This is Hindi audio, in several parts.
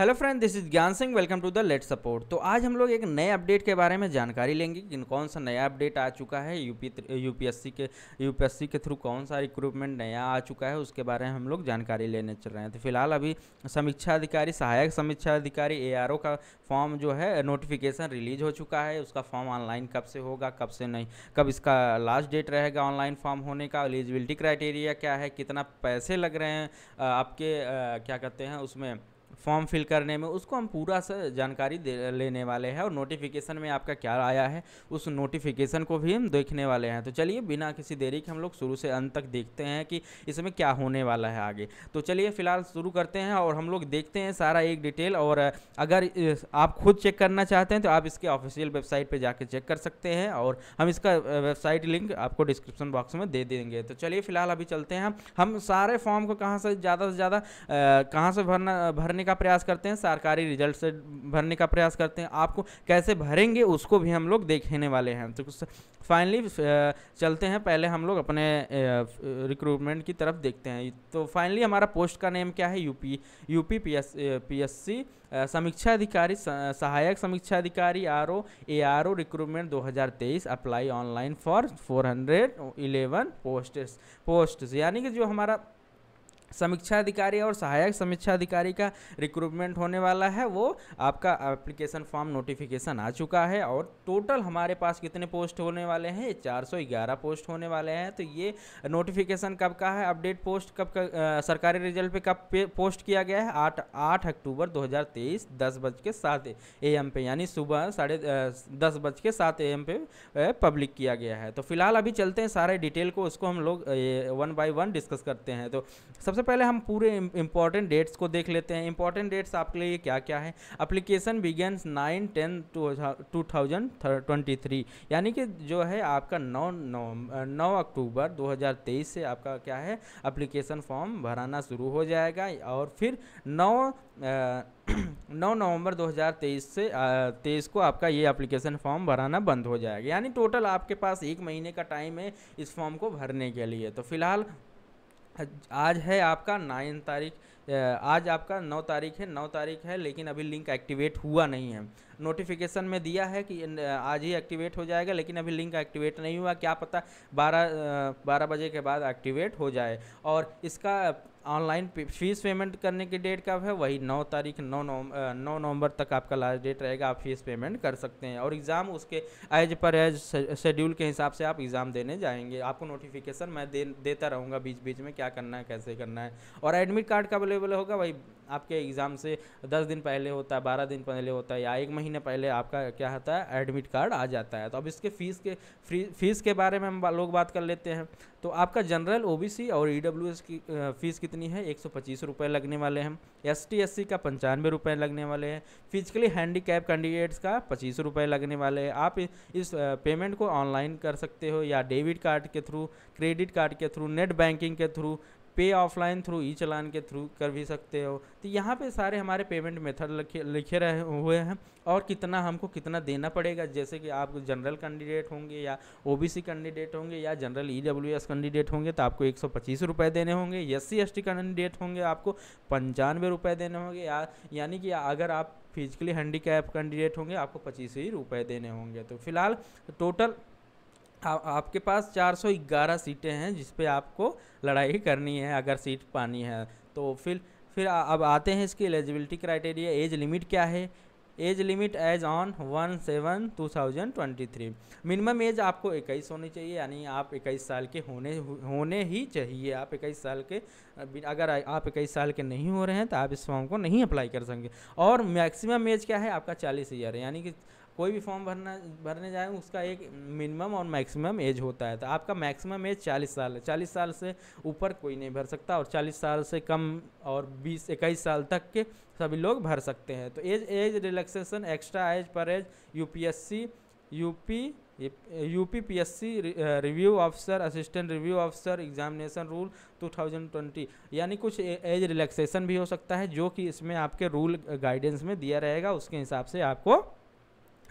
hello friend this is Gyan Singh welcome to the let support तो आज हम लोग एक नए अपडेट के बारे में जानकारी लेंगे कि कौन सा नया अपडेट आ चुका है यूपी यूपीएससी के यूपीएससी के थ्रू कौन सा रिक्रूटमेंट नया आ चुका है उसके बारे में हम लोग जानकारी लेने चल रहे हैं तो फिलहाल अभी समीक्षा अधिकारी सहायक समीक्षा अधिकारी ए का फॉर्म जो है नोटिफिकेशन रिलीज हो चुका है उसका फॉर्म ऑनलाइन कब से होगा कब से नहीं कब इसका लास्ट डेट रहेगा ऑनलाइन फॉर्म होने का एलिजिबिलिटी क्राइटेरिया क्या है कितना पैसे लग रहे हैं आपके क्या कहते हैं उसमें फॉर्म फिल करने में उसको हम पूरा सा जानकारी लेने वाले हैं और नोटिफिकेशन में आपका क्या आया है उस नोटिफिकेशन को भी हम देखने वाले हैं तो चलिए बिना किसी देरी के हम लोग शुरू से अंत तक देखते हैं कि इसमें क्या होने वाला है आगे तो चलिए फिलहाल शुरू करते हैं और हम लोग देखते हैं सारा एक डिटेल और अगर आप खुद चेक करना चाहते हैं तो आप इसके ऑफिशियल वेबसाइट पर जाकर चेक कर सकते हैं और हम इसका वेबसाइट लिंक आपको डिस्क्रिप्शन बॉक्स में दे देंगे तो चलिए फिलहाल अभी चलते हैं हम सारे फॉर्म को कहाँ से ज़्यादा से ज़्यादा कहाँ से भरना भरने का का प्रयास करते हैं सरकारी रिजल्ट से भरने का प्रयास करते हैं आपको कैसे भरेंगे उसको भी हम लोग देखने वाले हैं तो फाइनली चलते हैं पहले हम लोग अपने रिक्रूटमेंट की तरफ देखते हैं तो फाइनली हमारा पोस्ट का नेम क्या है यूपी यूपी पीएस पीएससी समीक्षा अधिकारी सहायक समीक्षा अधिकारी R O A R O recruitment 2023 apply online for 411 post post यानी कि जो हमारा समीक्षा अधिकारी और सहायक समीक्षा अधिकारी का रिक्रूटमेंट होने वाला है वो आपका एप्लीकेशन फॉर्म नोटिफिकेशन आ चुका है और टोटल हमारे पास कितने पोस्ट होने वाले हैं चार सौ ग्यारह पोस्ट होने वाले हैं तो ये नोटिफिकेशन कब का है अपडेट पोस्ट कब का आ, सरकारी रिजल्ट पे कब पे पोस्ट किया गया है आठ आठ अक्टूबर दो हज़ार तेईस दस बज के सात ए एम पे यानी सुबह साढ़े दस बज के सात ए एम पे पब्लिक किया गया है तो फिलहाल अभी चलते हैं सारे डिटेल को उसको हम लोग वन बाई वन डिस्कस करते हैं तो सबसे सबसे पहले हम पूरे इंपॉर्टेंट डेट्स को देख लेते हैं इंपॉर्टेंट डेट्स आपके लिए क्या क्या है application begins nine ten two thousand twenty three यानी कि जो है आपका नौ नौ नौ अक्टूबर दो हज़ार तेईस से आपका क्या है अप्लीकेशन फॉर्म भराना शुरू हो जाएगा और फिर नौ नौ नवंबर 2023 से तेईस को आपका ये अप्लीकेशन फॉर्म भराना बंद हो जाएगा यानी टोटल आपके पास एक महीने का टाइम है इस फॉर्म को भरने के लिए तो फिलहाल हाँ, आज है आपका नाइन तारीख आज आपका नौ तारीख है नौ तारीख है लेकिन अभी लिंक एक्टिवेट हुआ नहीं है नोटिफिकेशन में दिया है कि आज ही एक्टिवेट हो जाएगा लेकिन अभी लिंक एक्टिवेट नहीं हुआ क्या पता बारह बारह बजे के बाद एक्टिवेट हो जाए और इसका ऑनलाइन फीस पेमेंट करने की डेट कब है वही नौ तारीख नौ नौ नवंबर तक आपका लास्ट डेट रहेगा आप फीस पेमेंट कर सकते हैं और एग्ज़ाम उसके एज पर एज शेड्यूल के हिसाब से आप एग्ज़ाम देने जाएंगे आपको नोटिफिकेशन मैं दे देता रहूँगा बीच बीच में क्या करना है कैसे करना है और एडमिट कार्ड कब अवेलेबल होगा वही आपके एग्ज़ाम से दस दिन पहले होता है बारह दिन पहले होता है या एक महीने पहले आपका क्या होता है एडमिट कार्ड आ जाता है तो अब इसके फीस के फीस के बारे में हम लोग बात कर लेते हैं तो आपका जनरल ओबीसी और ईडब्ल्यू e की फ़ीस कितनी है एक सौ लगने वाले हैं एस टी का पंचानवे रुपये लगने वाले हैं फिजिकली हैंडीकैप कैंडिडेट्स का पच्चीस रुपये लगने वाले हैं आप इस पेमेंट को ऑनलाइन कर सकते हो या डेबिट कार्ड के थ्रू क्रेडिट कार्ड के थ्रू नेट बैंकिंग के through pay offline through E challan के थ्रू कर भी सकते हो तो यहाँ पे सारे हमारे पेमेंट मेथड लिखे लिखे रहे हुए हैं और कितना हमको कितना देना पड़ेगा जैसे कि आप जनरल कैंडिडेट होंगे या ओबीसी कैंडिडेट होंगे या जनरल ई कैंडिडेट होंगे तो आपको एक सौ देने होंगे एस सी कैंडिडेट होंगे आपको पंचानवे रुपये देने होंगे या यानी कि अगर आप फिजिकली हैंडीकैप कैंडिडेट होंगे आपको पच्चीस ही रुपये देने होंगे तो फिलहाल टोटल आ, आपके पास 411 सीटें हैं जिस पे आपको लड़ाई करनी है अगर सीट पानी है तो फिर फिर आ, अब आते हैं इसकी एलिजिबिलिटी क्राइटेरिया एज लिमिट क्या है age limit age on one seven two thousand twenty three minimum age आपको इक्कीस होनी चाहिए यानी आप इक्कीस साल के होने होने ही चाहिए आप इक्कीस साल के अगर आप इक्कीस साल के नहीं हो रहे हैं तो आप इस फॉर्म को नहीं अप्लाई कर सकेंगे और मैक्सिमम एज क्या है आपका चालीस ईयर यानी कि कोई भी फॉर्म भरना भरने जाए उसका एक मिनिमम और मैक्सिमम एज होता है तो आपका मैक्सिमम एज चालीस साल है चालीस साल से ऊपर कोई नहीं भर सकता और चालीस साल से कम और बीस इक्कीस साल तक के सभी लोग भर सकते हैं तो age age relaxation extra age पर age U UP S C review officer assistant review officer examination rule 2020 यानी कुछ एज रिलैक्सेशन भी हो सकता है जो कि इसमें आपके रूल गाइडेंस में दिया रहेगा उसके हिसाब से आपको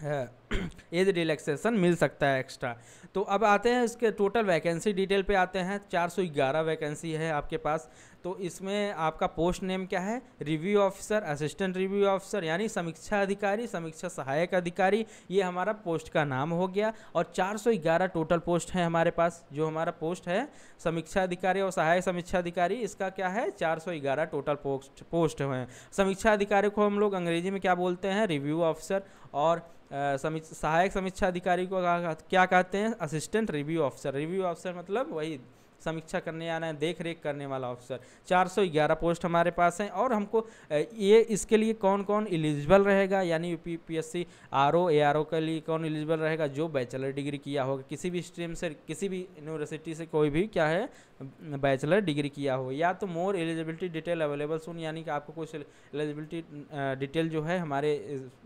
एज रिलैक्सेशन मिल सकता है एक्स्ट्रा तो अब आते हैं इसके टोटल वैकेंसी डिटेल पे आते हैं 411 वैकेंसी है आपके पास तो इसमें आपका पोस्ट नेम क्या है review officer assistant review officer यानी समीक्षा अधिकारी समीक्षा सहायक अधिकारी ये हमारा पोस्ट का नाम हो गया और 411 टोटल पोस्ट है हमारे पास जो हमारा पोस्ट है समीक्षा अधिकारी और सहायक समीक्षा अधिकारी इसका क्या है 411 टोटल पोस्ट पोस्ट हैं समीक्षा अधिकारी को हम लोग अंग्रेजी में क्या बोलते हैं रिव्यू ऑफिसर और समीक्षा सहायक समीक्षा अधिकारी को क्या कहते हैं assistant review officer review officer मतलब वही समीक्षा करने आना है देख रेख करने वाला ऑफिसर 411 पोस्ट हमारे पास हैं और हमको ये इसके लिए कौन कौन एलिजिबल रहेगा यानी U P P S C R O A R O के लिए कौन एलिजिबल रहेगा जो बैचलर डिग्री किया होगा किसी भी स्ट्रीम से किसी भी यूनिवर्सिटी से कोई भी क्या है बैचलर डिग्री किया हो या तो मोर एलिजिबिलिटी डिटेल अवेलेबल सुन यानी कि आपको कुछ एलिजिबिलिटी डिटेल जो है हमारे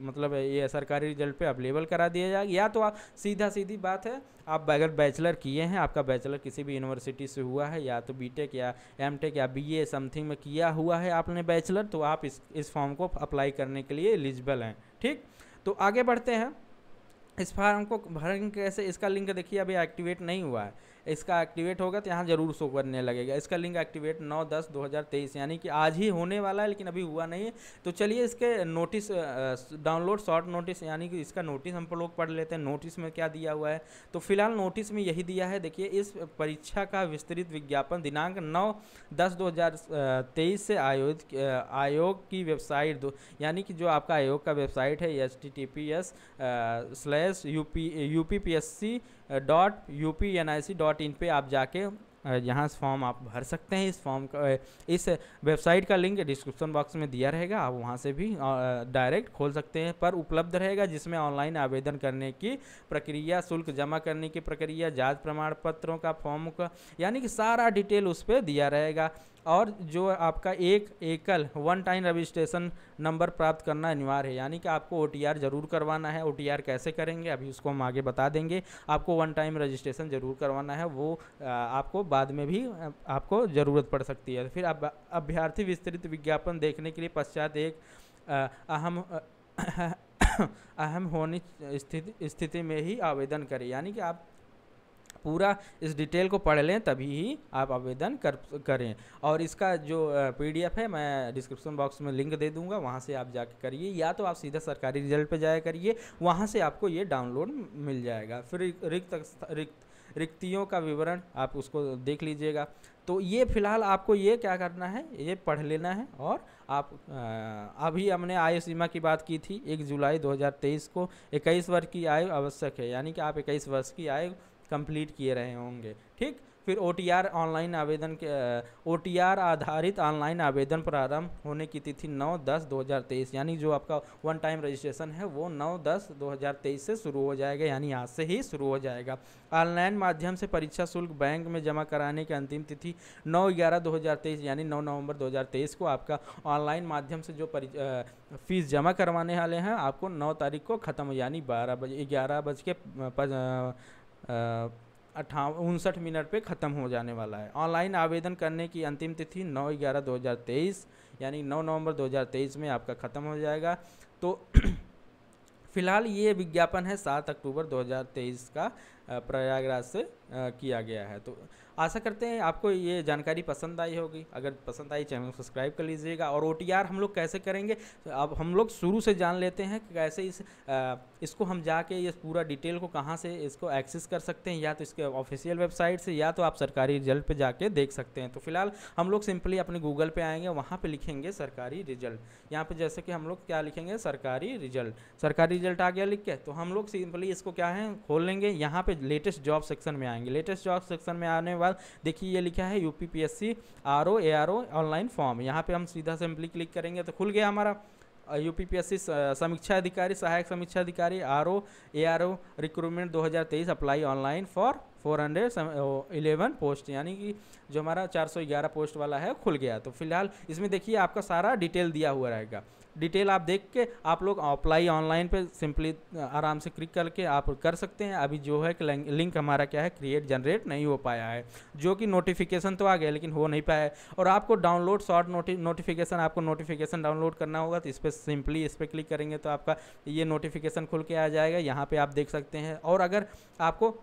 मतलब ये सरकारी रिजल्ट पे अवेलेबल करा दिया जाएगा या तो आप सीधा सीधी बात है आप अगर बैचलर किए हैं आपका बैचलर किसी भी यूनिवर्सिटी गलती से हुआ है या तो बीटेक या एमटेक या बीए समथिंग में किया हुआ है आपने बैचलर तो आप इस इस फॉर्म को अप्लाई करने के लिए एलिजिबल हैं ठीक तो आगे बढ़ते हैं इस फॉर्म को भरेंगे कैसे इसका लिंक देखिए अभी एक्टिवेट नहीं हुआ है इसका एक्टिवेट होगा तो यहाँ ज़रूर शो करने लगेगा इसका लिंक एक्टिवेट नौ दस दो हज़ार तेईस यानी कि आज ही होने वाला है लेकिन अभी हुआ नहीं है तो चलिए इसके नोटिस डाउनलोड शॉर्ट नोटिस यानी कि इसका नोटिस हम लोग पढ़ लेते हैं नोटिस में क्या दिया हुआ है तो फिलहाल नोटिस में यही दिया है देखिए इस परीक्षा का विस्तृत विज्ञापन दिनांक नौ दस दो हज़ार तेईस से आयोजित आयोग की वेबसाइट दो यानी कि जो आपका आयोग का वेबसाइट है H T T P S slash U P U P P S C dot U P N I C dot in पर आप जाके यहाँ से फॉर्म आप भर सकते हैं इस फॉर्म का इस वेबसाइट का लिंक डिस्क्रिप्शन बॉक्स में दिया रहेगा आप वहाँ से भी डायरेक्ट खोल सकते हैं पर उपलब्ध रहेगा जिसमें ऑनलाइन आवेदन करने की प्रक्रिया शुल्क जमा करने की प्रक्रिया जांच प्रमाण पत्रों का फॉर्म का यानी कि सारा डिटेल उस पर दिया रहेगा और जो आपका एक एकल वन टाइम रजिस्ट्रेशन नंबर प्राप्त करना अनिवार्य है यानी कि आपको ओ ज़रूर करवाना है ओ कैसे करेंगे अभी उसको हम आगे बता देंगे आपको वन टाइम रजिस्ट्रेशन ज़रूर करवाना है वो आपको बाद में भी आपको ज़रूरत पड़ सकती है फिर अब अभ्यर्थी विस्तृत विज्ञापन देखने के लिए पश्चात एक अहम अहम होनी स्थिति स्थिति में ही आवेदन करें यानी कि आप पूरा इस डिटेल को पढ़ लें तभी ही आप आवेदन कर करें और इसका जो पीडीएफ है मैं डिस्क्रिप्शन बॉक्स में लिंक दे दूंगा वहाँ से आप जाके करिए या तो आप सीधा सरकारी रिजल्ट पर जाया करिए वहाँ से आपको ये डाउनलोड मिल जाएगा फिर रिक्त रिक्त रिक्तियों का विवरण आप उसको देख लीजिएगा तो ये फ़िलहाल आपको ये क्या करना है ये पढ़ लेना है और आप आ, अभी हमने आयु सीमा की बात की थी एक जुलाई 2023 को 21 वर्ष की आयु आवश्यक है यानी कि आप 21 वर्ष की आयु कंप्लीट किए रहे होंगे ठीक फिर ओ ऑनलाइन आवेदन के ओ आधारित ऑनलाइन आवेदन प्रारंभ होने की तिथि 9 दस 2023 यानी जो आपका वन टाइम रजिस्ट्रेशन है वो 9 दस 2023 से शुरू हो जाएगा यानी आज से ही शुरू हो जाएगा ऑनलाइन माध्यम से परीक्षा शुल्क बैंक में जमा कराने की अंतिम तिथि 9 ग्यारह 2023 यानी 9 नवंबर 2023 को आपका ऑनलाइन माध्यम से जो फीस जमा करवाने वाले हैं आपको नौ तारीख को ख़त्म यानी बारह बजे ग्यारह बज के अठा उनसठ मिनट पे ख़त्म हो जाने वाला है ऑनलाइन आवेदन करने की अंतिम तिथि नौ ग्यारह दो हज़ार तेईस यानी नौ नवंबर दो हज़ार तेईस में आपका ख़त्म हो जाएगा तो फिलहाल ये विज्ञापन है सात अक्टूबर 2023 का प्रयागराज से किया गया है तो आशा करते हैं आपको ये जानकारी पसंद आई होगी अगर पसंद आई चैनल सब्सक्राइब कर लीजिएगा और ओ हम लोग कैसे करेंगे तो अब हम लोग शुरू से जान लेते हैं कि कैसे इस इसको हम जाके ये पूरा डिटेल को कहाँ से इसको एक्सेस कर सकते हैं या तो इसके ऑफिशियल वेबसाइट से या तो आप सरकारी रिजल्ट पर जाके देख सकते हैं तो फिलहाल हम लोग सिंपली अपने गूगल पर आएंगे वहाँ पर लिखेंगे सरकारी रिजल्ट यहाँ पर जैसे कि हम लोग क्या लिखेंगे सरकारी रिजल्ट सरकारी रिजल्ट आ गया लिख के तो हम लोग सिंपली इसको क्या है खोल लेंगे यहाँ पर लेटेस्ट जॉब सेक्शन में आएंगे लेटेस्ट जॉब सेक्शन में आने के बाद देखिए ये लिखा है यू पी ऑनलाइन फॉर्म यहाँ पर हम सीधा सिंपली क्लिक करेंगे तो खुल गया हमारा यू पी पी समीक्षा अधिकारी सहायक समीक्षा अधिकारी R O A R O recruitment दो हज़ार तेईस apply online for four hundred eleven post यानी कि जो हमारा चार सौ ग्यारह पोस्ट वाला है खुल गया तो फिलहाल इसमें देखिए आपका सारा डिटेल दिया हुआ रहेगा डिटेल आप देख के आप लोग अप्लाई ऑनलाइन पे सिंपली आराम से क्लिक करके आप कर सकते हैं अभी जो है कि लिंक हमारा क्या है क्रिएट जनरेट नहीं हो पाया है जो कि नोटिफिकेशन तो आ गया लेकिन हो नहीं पाया है और आपको डाउनलोड शॉर्ट नोटि नोटिफिकेशन आपको नोटिफिकेशन डाउनलोड करना होगा तो इस पर सिंपली इस पर क्लिक करेंगे तो आपका ये नोटिफिकेशन खुल के आ जाएगा यहाँ पर आप देख सकते हैं और अगर आपको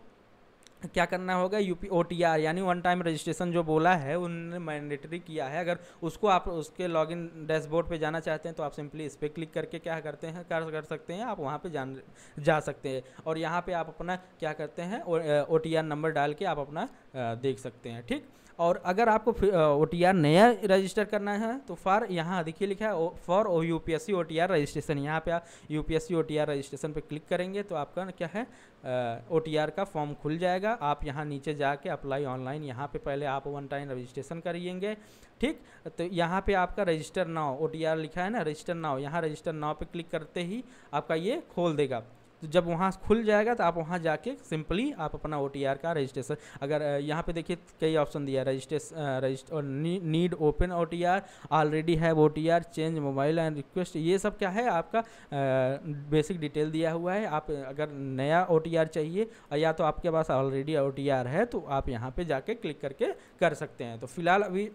क्या करना होगा U P O T R यानी वन टाइम रजिस्ट्रेशन जो बोला है उन्होंने मैंडेटरी किया है अगर उसको आप उसके लॉगिन डैशबोर्ड पे जाना चाहते हैं तो आप सिंपली इस पर क्लिक करके क्या करते हैं कर कर सकते हैं आप वहाँ पे जान जा सकते हैं और यहाँ पे आप अपना क्या करते हैं ओ टी आर नंबर डाल के आप अपना देख सकते हैं ठीक और अगर आपको ओ टी आर नया रजिस्टर करना है तो फॉर यहाँ देखिए लिखा है for O U P S C O T R registration यहाँ पे आप U P S C O T R registration पर क्लिक करेंगे तो आपका क्या है ओ टी आर का फॉर्म खुल जाएगा आप यहाँ नीचे जाके अप्लाई ऑनलाइन यहाँ पे पहले आप वन टाइम रजिस्ट्रेशन करिएगे ठीक तो यहाँ पे आपका register now O T R लिखा है ना रजिस्टर नाव यहाँ रजिस्टर नाव पे क्लिक करते ही आपका ये खोल देगा तो जब वहाँ खुल जाएगा तो आप वहाँ जाके सिंपली आप अपना ओ का रजिस्ट्रेशन अगर यहाँ पे देखिए कई ऑप्शन दिया registration register need open O already have O change mobile and request ये सब क्या है आपका बेसिक डिटेल दिया हुआ है आप अगर नया ओ चाहिए या तो आपके पास ऑलरेडी ओ है तो आप यहाँ पर जाके क्लिक करके कर सकते हैं तो फिलहाल अभी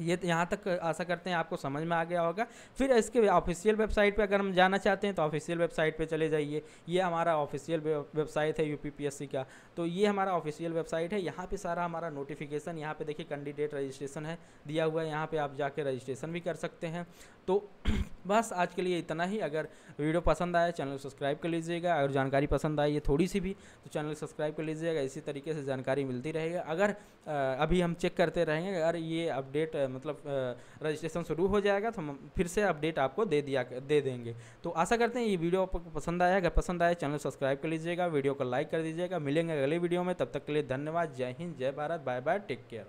ये तो यहाँ तक आशा करते हैं आपको समझ में आ गया होगा फिर इसके ऑफिशियल वेबसाइट पे अगर हम जाना चाहते हैं तो ऑफिशियल वेबसाइट पे चले जाइए ये हमारा ऑफिशियल वेबसाइट है यूपीपीएससी का तो ये हमारा ऑफिशियल वेबसाइट है यहाँ पे सारा हमारा नोटिफिकेशन यहाँ पे देखिए कैंडिडेट रजिस्ट्रेशन है दिया हुआ है यहाँ पर आप जाके रजिस्ट्रेशन भी कर सकते हैं तो बस आज के लिए इतना ही अगर वीडियो पसंद आया चैनल सब्सक्राइब कर लीजिएगा अगर जानकारी पसंद आई है थोड़ी सी भी तो चैनल सब्सक्राइब कर लीजिएगा इसी तरीके से जानकारी मिलती रहेगी अगर अभी हम चेक करते रहेंगे अगर ये अपडेट मतलब रजिस्ट्रेशन शुरू हो जाएगा तो हम फिर से अपडेट आपको दे दिया दे देंगे तो आशा करते हैं ये वीडियो आपको पसंद आया अगर पसंद आया चैनल सब्सक्राइब कर लीजिएगा वीडियो को लाइक कर दीजिएगा मिलेंगे अगले वीडियो में तब तक के लिए धन्यवाद जय हिंद जय Bharat bye bye take care